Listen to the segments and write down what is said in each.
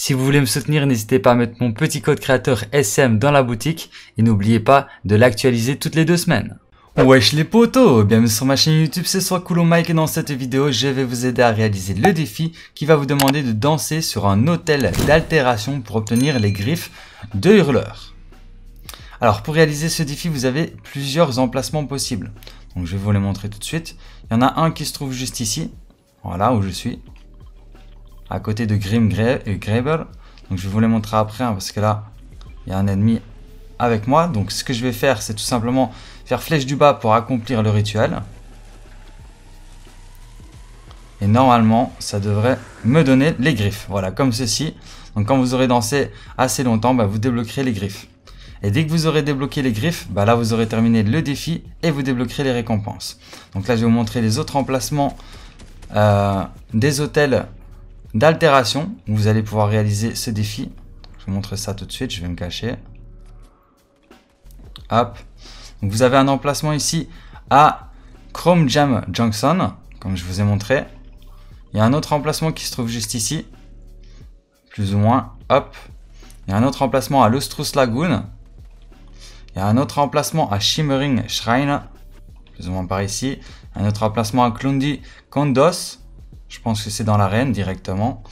Si vous voulez me soutenir, n'hésitez pas à mettre mon petit code créateur SM dans la boutique et n'oubliez pas de l'actualiser toutes les deux semaines. Wesh les potos Bienvenue sur ma chaîne YouTube, c'est soit Coolo Mike et dans cette vidéo, je vais vous aider à réaliser le défi qui va vous demander de danser sur un hôtel d'altération pour obtenir les griffes de hurleur. Alors pour réaliser ce défi, vous avez plusieurs emplacements possibles. Donc je vais vous les montrer tout de suite. Il y en a un qui se trouve juste ici, voilà où je suis à côté de Grim euh, Graber. Donc je vous les montrer après hein, parce que là, il y a un ennemi avec moi. Donc ce que je vais faire, c'est tout simplement faire flèche du bas pour accomplir le rituel. Et normalement, ça devrait me donner les griffes. Voilà, comme ceci. Donc quand vous aurez dansé assez longtemps, bah, vous débloquerez les griffes. Et dès que vous aurez débloqué les griffes, bah, là vous aurez terminé le défi et vous débloquerez les récompenses. Donc là je vais vous montrer les autres emplacements euh, des hôtels d'altération. Vous allez pouvoir réaliser ce défi. Je vous montre ça tout de suite, je vais me cacher. Hop. vous avez un emplacement ici à Chrome Jam Junction, comme je vous ai montré. Il y a un autre emplacement qui se trouve juste ici, plus ou moins. Hop. Il y a un autre emplacement à l'Ostrus Lagoon. Il y a un autre emplacement à Shimmering Shrine, plus ou moins par ici. Un autre emplacement à Clundi Condos je pense que c'est dans l'arène directement.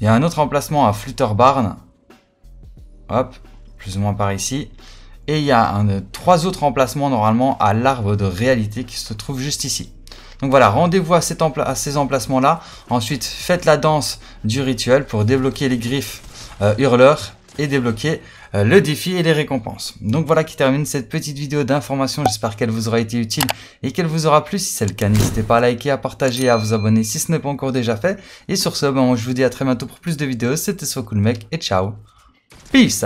Il y a un autre emplacement à Flutterbarn. Hop, plus ou moins par ici. Et il y a euh, trois autres emplacements normalement à l'arbre de réalité qui se trouve juste ici. Donc voilà, rendez-vous à, ces emplacements-là. Ensuite, faites la danse du rituel pour débloquer les griffes hurleur. hurleurs et débloquer euh, le défi et les récompenses. Donc voilà qui termine cette petite vidéo d'information. J'espère qu'elle vous aura été utile et qu'elle vous aura plu. Si c'est le cas, n'hésitez pas à liker, à partager et à vous abonner si ce n'est pas encore déjà fait. Et sur ce, ben, je vous dis à très bientôt pour plus de vidéos. C'était Cool Mec et ciao. Peace